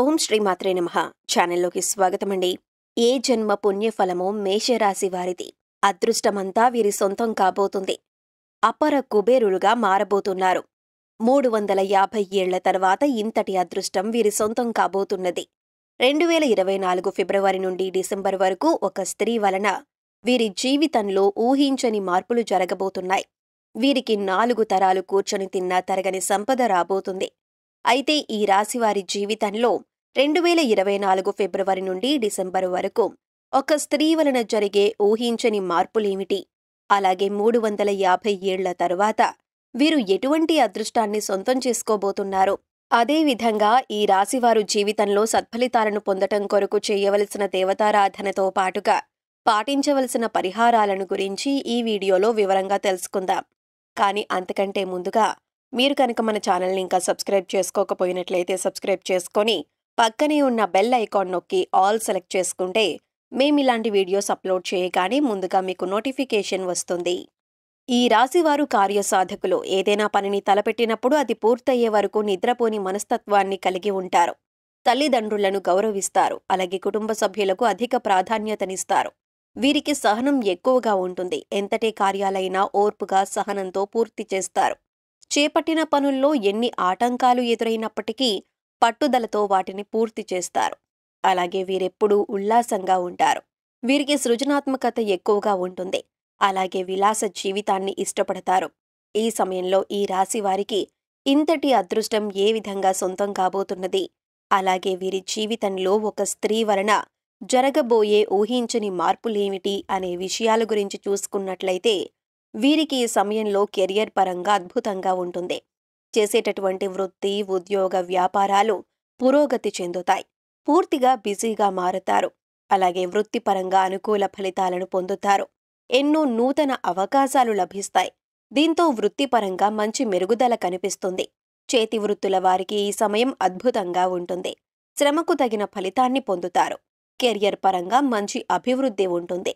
ఓం శ్రీ మాత్రే నమ ఛానల్లోకి స్వాగతమండి ఏ జన్మ పుణ్యఫలమో మేషరాశి వారిది అదృష్టమంతా వీరి సొంతం కాబోతుంది అపర కుబేరులుగా మారబోతున్నారు మూడు వందల యాభై ఏళ్ల తర్వాత ఇంతటి అదృష్టం వీరి సొంతం కాబోతున్నది రెండు వేల ఇరవై నాలుగు ఫిబ్రవరి నుండి డిసెంబర్ వరకు ఒక స్త్రీ వలన వీరి జీవితంలో ఊహించని మార్పులు జరగబోతున్నాయి వీరికి నాలుగు తరాలు కూర్చొని తిన్నా తరగని సంపద రాబోతుంది అయితే ఈ రాశి వారి జీవితంలో రెండు వేల ఇరవై నాలుగు ఫిబ్రవరి నుండి డిసెంబర్ వరకు ఒక స్త్రీ వలన జరిగే ఊహించని మార్పులేమిటి అలాగే మూడు వందల యాభై ఏళ్ల తరువాత వీరు ఎటువంటి అదృష్టాన్ని సొంతం చేసుకోబోతున్నారు అదేవిధంగా ఈ రాశివారు జీవితంలో సత్ఫలితాలను పొందటం కొరకు చేయవలసిన దేవతారాధనతో పాటుగా పాటించవలసిన పరిహారాలను గురించి ఈ వీడియోలో వివరంగా తెలుసుకుందాం కానీ అంతకంటే ముందుగా మీరు కనుక మన ఛానల్ని ఇంకా సబ్స్క్రైబ్ చేసుకోకపోయినట్లయితే సబ్స్క్రైబ్ చేసుకొని పక్కనే ఉన్న బెల్ ఐకాన్ నొక్కి ఆల్ సెలెక్ట్ చేసుకుంటే మేము ఇలాంటి వీడియోస్ అప్లోడ్ చేయగానే ముందుగా మీకు నోటిఫికేషన్ వస్తుంది ఈ రాశివారు కార్యసాధకులు ఏదైనా పనిని తలపెట్టినప్పుడు అది పూర్తయ్యే వరకు నిద్రపోని మనస్తత్వాన్ని కలిగి ఉంటారు తల్లిదండ్రులను గౌరవిస్తారు అలాగే కుటుంబ సభ్యులకు అధిక ప్రాధాన్యతనిస్తారు వీరికి సహనం ఎక్కువగా ఉంటుంది ఎంతటే కార్యాలైనా ఓర్పుగా సహనంతో పూర్తి చేస్తారు చేపట్టిన పనుల్లో ఎన్ని ఆటంకాలు ఎదురైనప్పటికీ పట్టుదలతో వాటిని పూర్తి చేస్తారు అలాగే వీరెప్పుడూ ఉల్లాసంగా ఉంటారు వీరికి సృజనాత్మకత ఎక్కువగా ఉంటుంది అలాగే విలాస జీవితాన్ని ఇష్టపడతారు ఈ సమయంలో ఈ రాశి వారికి ఇంతటి అదృష్టం ఏ విధంగా సొంతం కాబోతున్నది అలాగే వీరి జీవితంలో ఒక స్త్రీ వలన జరగబోయే ఊహించని మార్పులేమిటి అనే విషయాల గురించి చూసుకున్నట్లయితే వీరికి ఈ సమయంలో కెరియర్ పరంగా అద్భుతంగా ఉంటుంది చేసేటటువంటి వృత్తి ఉద్యోగ వ్యాపారాలు పురోగతి చెందుతాయి పూర్తిగా బిజీగా మారుతారు అలాగే వృత్తిపరంగా అనుకూల ఫలితాలను పొందుతారు ఎన్నో నూతన అవకాశాలు లభిస్తాయి దీంతో వృత్తిపరంగా మంచి మెరుగుదల కనిపిస్తుంది చేతి వృత్తుల వారికి ఈ సమయం అద్భుతంగా ఉంటుంది శ్రమకు తగిన ఫలితాన్ని పొందుతారు కెరియర్ పరంగా మంచి అభివృద్ధి ఉంటుంది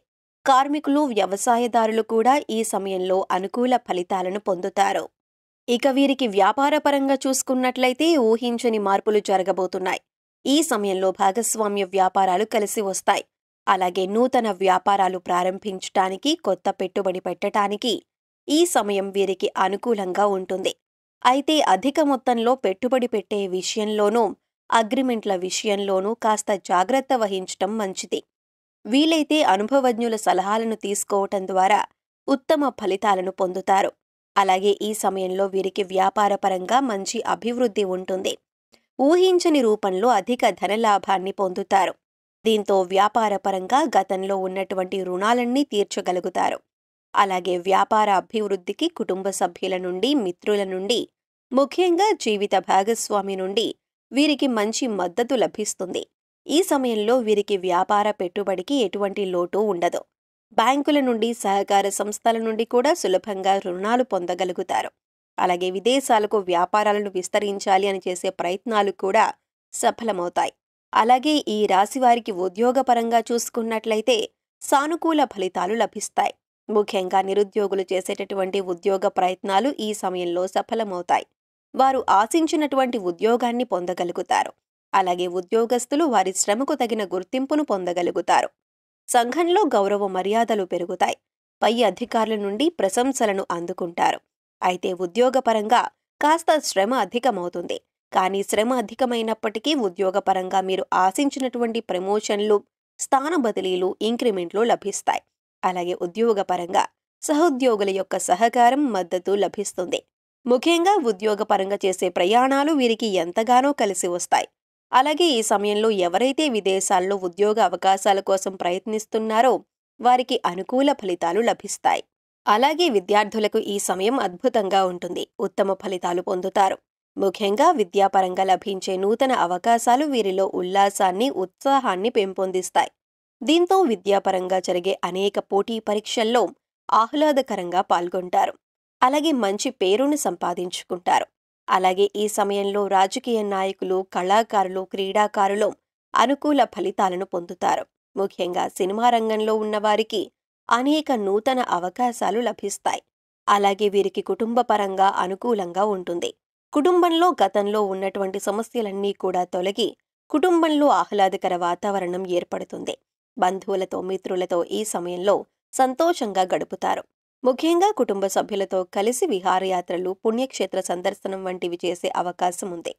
కార్మికులు వ్యవసాయదారులు కూడా ఈ సమయంలో అనుకూల ఫలితాలను పొందుతారు ఇక వీరికి వ్యాపారపరంగా చూసుకున్నట్లయితే ఊహించని మార్పులు జరగబోతున్నాయి ఈ సమయంలో భాగస్వామ్య వ్యాపారాలు కలిసి వస్తాయి అలాగే నూతన వ్యాపారాలు ప్రారంభించటానికి కొత్త పెట్టుబడి పెట్టటానికి ఈ సమయం వీరికి అనుకూలంగా ఉంటుంది అయితే అధిక మొత్తంలో పెట్టుబడి పెట్టే విషయంలోనూ అగ్రిమెంట్ల విషయంలోనూ కాస్త జాగ్రత్త వహించటం మంచిది వీలైతే అనుభవజ్ఞుల సలహాలను తీసుకోవటం ద్వారా ఉత్తమ ఫలితాలను పొందుతారు అలాగే ఈ సమయంలో వీరికి వ్యాపారపరంగా మంచి అభివృద్ధి ఉంటుంది ఊహించని రూపంలో అధిక ధనలాభాన్ని పొందుతారు దీంతో వ్యాపారపరంగా గతంలో ఉన్నటువంటి రుణాలన్నీ తీర్చగలుగుతారు అలాగే వ్యాపార అభివృద్ధికి కుటుంబ సభ్యుల నుండి మిత్రుల నుండి ముఖ్యంగా జీవిత భాగస్వామి నుండి వీరికి మంచి మద్దతు లభిస్తుంది ఈ సమయంలో వీరికి వ్యాపార పెట్టుబడికి ఎటువంటి లోటు ఉండదు బ్యాంకుల నుండి సహకార సంస్థల నుండి కూడా సులభంగా రుణాలు పొందగలుగుతారు అలాగే విదేశాలకు వ్యాపారాలను విస్తరించాలి అని చేసే ప్రయత్నాలు కూడా సఫలమవుతాయి అలాగే ఈ రాశి వారికి ఉద్యోగపరంగా చూసుకున్నట్లయితే సానుకూల ఫలితాలు లభిస్తాయి ముఖ్యంగా నిరుద్యోగులు చేసేటటువంటి ఉద్యోగ ప్రయత్నాలు ఈ సమయంలో సఫలమవుతాయి వారు ఆశించినటువంటి ఉద్యోగాన్ని పొందగలుగుతారు అలాగే ఉద్యోగస్తులు వారి శ్రమకు తగిన గుర్తింపును పొందగలుగుతారు సంఘంలో గౌరవ మర్యాదలు పెరుగుతాయి పై అధికారుల నుండి ప్రశంసలను అందుకుంటారు అయితే ఉద్యోగపరంగా కాస్త శ్రమ అధికమవుతుంది కానీ శ్రమ అధికమైనప్పటికీ ఉద్యోగపరంగా మీరు ఆశించినటువంటి ప్రమోషన్లు స్థాన బదిలీలు ఇంక్రిమెంట్లు లభిస్తాయి అలాగే ఉద్యోగపరంగా సహోద్యోగుల యొక్క సహకారం మద్దతు లభిస్తుంది ముఖ్యంగా ఉద్యోగపరంగా చేసే ప్రయాణాలు వీరికి ఎంతగానో కలిసి వస్తాయి అలాగే ఈ సమయంలో ఎవరైతే విదేశాల్లో ఉద్యోగ అవకాశాల కోసం ప్రయత్నిస్తున్నారో వారికి అనుకూల ఫలితాలు లభిస్తాయి అలాగే విద్యార్థులకు ఈ సమయం అద్భుతంగా ఉంటుంది ఉత్తమ ఫలితాలు పొందుతారు ముఖ్యంగా విద్యాపరంగా లభించే నూతన అవకాశాలు వీరిలో ఉల్లాసాన్ని ఉత్సాహాన్ని పెంపొందిస్తాయి దీంతో విద్యాపరంగా జరిగే అనేక పోటీ పరీక్షల్లో ఆహ్లాదకరంగా పాల్గొంటారు అలాగే మంచి పేరును సంపాదించుకుంటారు అలాగే ఈ సమయంలో రాజకీయ నాయకులు కళాకారులు క్రీడాకారులు అనుకూల ఫలితాలను పొందుతారు ముఖ్యంగా సినిమా రంగంలో ఉన్నవారికి అనేక నూతన అవకాశాలు లభిస్తాయి అలాగే వీరికి కుటుంబపరంగా అనుకూలంగా ఉంటుంది కుటుంబంలో గతంలో ఉన్నటువంటి సమస్యలన్నీ కూడా తొలగి కుటుంబంలో ఆహ్లాదకర వాతావరణం ఏర్పడుతుంది బంధువులతో మిత్రులతో ఈ సమయంలో సంతోషంగా గడుపుతారు ముఖ్యంగా కుటుంబ సభ్యులతో కలిసి విహారయాత్రలు పుణ్యక్షేత్ర సందర్శనం వంటివి చేసే అవకాశం ఉంది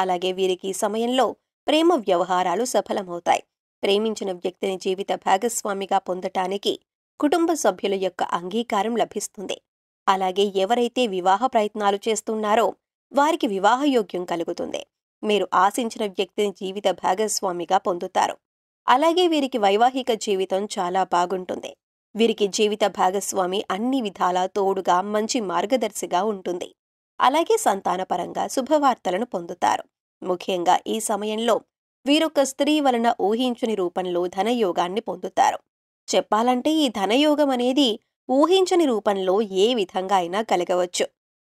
అలాగే వీరికి సమయంలో ప్రేమ వ్యవహారాలు సఫలమవుతాయి ప్రేమించిన వ్యక్తిని జీవిత భాగస్వామిగా పొందటానికి కుటుంబ సభ్యుల యొక్క అంగీకారం లభిస్తుంది అలాగే ఎవరైతే వివాహ ప్రయత్నాలు చేస్తున్నారో వారికి వివాహయోగ్యం కలుగుతుంది మీరు ఆశించిన వ్యక్తిని జీవిత భాగస్వామిగా పొందుతారు అలాగే వీరికి వైవాహిక జీవితం చాలా బాగుంటుంది వీరికి జీవిత భాగస్వామి అన్ని విధాల తోడుగా మంచి మార్గదర్శిగా ఉంటుంది అలాగే సంతానపరంగా శుభవార్తలను పొందుతారు ముఖ్యంగా ఈ సమయంలో వీరొక స్త్రీ వలన ఊహించని రూపంలో ధనయోగాన్ని పొందుతారు చెప్పాలంటే ఈ ధనయోగం అనేది ఊహించని రూపంలో ఏ విధంగా అయినా కలగవచ్చు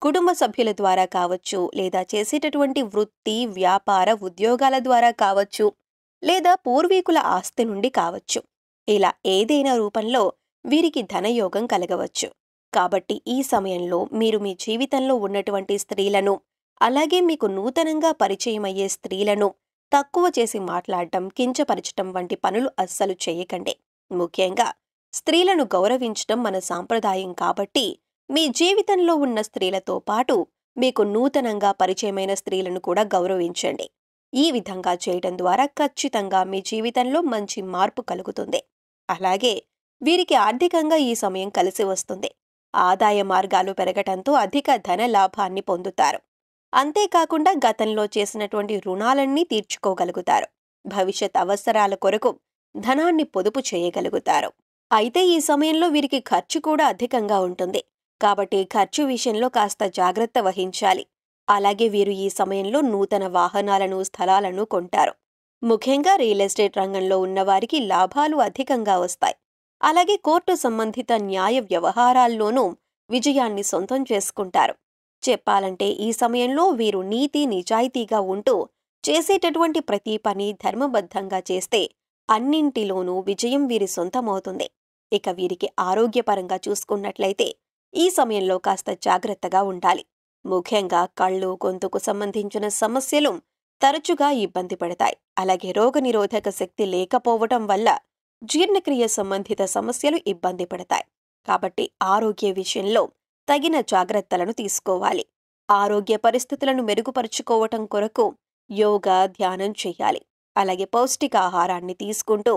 కుటుంబ సభ్యుల ద్వారా కావచ్చు లేదా చేసేటటువంటి వృత్తి వ్యాపార ఉద్యోగాల ద్వారా కావచ్చు లేదా పూర్వీకుల ఆస్తి నుండి కావచ్చు ఇలా ఏదైనా రూపంలో వీరికి ధనయోగం కలగవచ్చు కాబట్టి ఈ సమయంలో మీరు మీ జీవితంలో ఉన్నటువంటి స్త్రీలను అలాగే మీకు నూతనంగా పరిచయమయ్యే స్త్రీలను తక్కువ చేసి మాట్లాడటం కించపరచటం వంటి పనులు అస్సలు చేయకండి ముఖ్యంగా స్త్రీలను గౌరవించటం మన సాంప్రదాయం కాబట్టి మీ జీవితంలో ఉన్న స్త్రీలతో పాటు మీకు నూతనంగా పరిచయమైన స్త్రీలను కూడా గౌరవించండి ఈ విధంగా చేయటం ద్వారా ఖచ్చితంగా మీ జీవితంలో మంచి మార్పు కలుగుతుంది అలాగే వీరికి ఆర్థికంగా ఈ సమయం కలిసి వస్తుంది ఆదాయ మార్గాలు పెరగటంతో అధిక ధన లాభాన్ని పొందుతారు అంతేకాకుండా గతంలో చేసినటువంటి రుణాలన్నీ తీర్చుకోగలుగుతారు భవిష్యత్ అవసరాల కొరకు ధనాన్ని పొదుపు చేయగలుగుతారు అయితే ఈ సమయంలో వీరికి ఖర్చు కూడా అధికంగా ఉంటుంది కాబట్టి ఖర్చు విషయంలో కాస్త జాగ్రత్త వహించాలి అలాగే వీరు ఈ సమయంలో నూతన వాహనాలను స్థలాలను కొంటారు ముఖ్యంగా రియల్ ఎస్టేట్ రంగంలో ఉన్నవారికి లాభాలు అధికంగా వస్తాయి అలాగే కోర్టు సంబంధిత న్యాయ వ్యవహారాల్లోనూ విజయాన్ని సొంతం చేసుకుంటారు చెప్పాలంటే ఈ సమయంలో వీరు నీతి నిజాయితీగా ఉంటూ చేసేటటువంటి ప్రతి పని ధర్మబద్ధంగా చేస్తే అన్నింటిలోనూ విజయం వీరి సొంతమవుతుంది ఇక వీరికి ఆరోగ్యపరంగా చూసుకున్నట్లయితే ఈ సమయంలో కాస్త జాగ్రత్తగా ఉండాలి ముఖ్యంగా కళ్ళు గొంతుకు సంబంధించిన సమస్యలు తరచుగా ఇబ్బంది పడతాయి అలాగే రోగనిరోధక శక్తి లేకపోవటం వల్ల జీర్ణక్రియ సంబంధిత సమస్యలు ఇబ్బంది పడతాయి కాబట్టి ఆరోగ్య విషయంలో తగిన జాగ్రత్తలను తీసుకోవాలి ఆరోగ్య పరిస్థితులను మెరుగుపరుచుకోవటం కొరకు యోగా ధ్యానం చేయాలి అలాగే పౌష్టికాహారాన్ని తీసుకుంటూ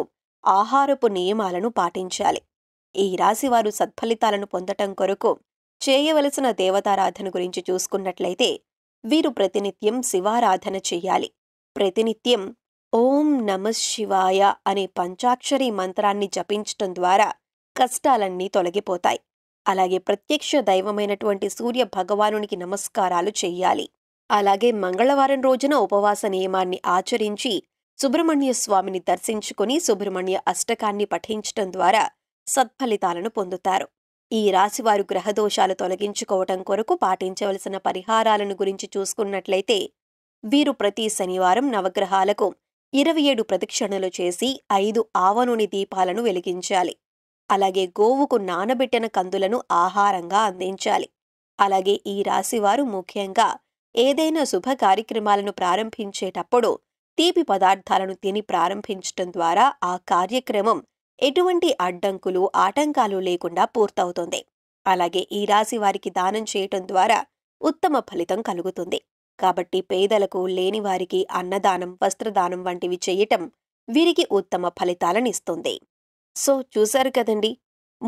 ఆహారపు నియమాలను పాటించాలి ఈ రాశివారు సత్ఫలితాలను పొందటం కొరకు చేయవలసిన దేవతారాధన గురించి చూసుకున్నట్లయితే వీరు ప్రతినిత్యం శివారాధన చెయ్యాలి ప్రతినిత్యం ఓం నమ శివాయ అనే పంచాక్షరి మంత్రాన్ని జపించటం ద్వారా కష్టాలన్నీ తొలగిపోతాయి అలాగే ప్రత్యక్ష దైవమైనటువంటి సూర్య భగవానునికి నమస్కారాలు చెయ్యాలి అలాగే మంగళవారం రోజున ఉపవాస నియమాన్ని ఆచరించి సుబ్రహ్మణ్య స్వామిని దర్శించుకుని సుబ్రహ్మణ్య అష్టకాన్ని పఠించటం ద్వారా సత్ఫలితాలను పొందుతారు ఈ రాశివారు గ్రహదోషాలు తొలగించుకోవటం కొరకు పాటించవలసిన పరిహారాలను గురించి చూసుకున్నట్లయితే వీరు ప్రతి శనివారం నవగ్రహాలకు ఇరవై ఏడు ప్రదక్షిణలు చేసి ఐదు ఆవనూనె దీపాలను వెలిగించాలి అలాగే గోవుకు నానబెట్టిన కందులను ఆహారంగా అందించాలి అలాగే ఈ రాశివారు ముఖ్యంగా ఏదైనా శుభ కార్యక్రమాలను ప్రారంభించేటప్పుడు తీపి పదార్థాలను తిని ప్రారంభించటం ద్వారా ఆ కార్యక్రమం ఎటువంటి అడ్డంకులు ఆటంకాలు లేకుండా పూర్తవుతుంది అలాగే ఈ రాశి వారికి దానం చేయటం ద్వారా ఉత్తమ ఫలితం కలుగుతుంది కాబట్టి పేదలకు లేని వారికి అన్నదానం వస్త్రదానం వంటివి చేయటం వీరికి ఉత్తమ ఫలితాలనిస్తుంది సో చూశారు కదండి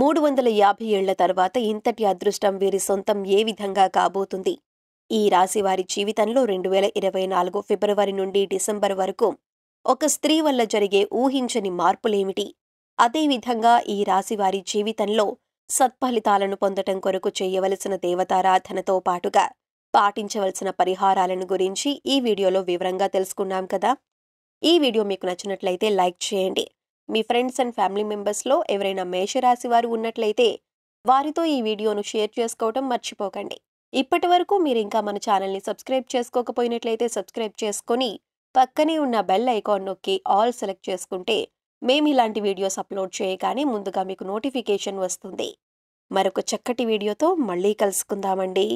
మూడు వందల యాభై ఏళ్ల తర్వాత ఇంతటి అదృష్టం వీరి సొంతం ఏ విధంగా కాబోతుంది ఈ రాశి వారి జీవితంలో రెండు వేల ఇరవై నాలుగు ఫిబ్రవరి నుండి డిసెంబర్ వరకు ఒక స్త్రీ వల్ల జరిగే ఊహించని మార్పులేమిటి అదేవిధంగా ఈ రాశి వారి జీవితంలో సత్ఫలితాలను పొందటం కొరకు చేయవలసిన దేవతారాధనతో పాటుగా పాటించవలసిన పరిహారాలను గురించి ఈ వీడియోలో వివరంగా తెలుసుకున్నాం కదా ఈ వీడియో మీకు నచ్చినట్లయితే లైక్ చేయండి మీ ఫ్రెండ్స్ అండ్ ఫ్యామిలీ మెంబర్స్లో ఎవరైనా మేషరాశి వారు ఉన్నట్లయితే వారితో ఈ వీడియోను షేర్ చేసుకోవటం మర్చిపోకండి ఇప్పటి వరకు మీరు ఇంకా మన ఛానల్ని సబ్స్క్రైబ్ చేసుకోకపోయినట్లయితే సబ్స్క్రైబ్ చేసుకొని పక్కనే ఉన్న బెల్ ఐకాన్ నొక్కి ఆల్ సెలెక్ట్ చేసుకుంటే మేము ఇలాంటి వీడియోస్ అప్లోడ్ చేయగానే ముందుగా మీకు నోటిఫికేషన్ వస్తుంది మరొక చక్కటి వీడియోతో మళ్ళీ కలుసుకుందామండి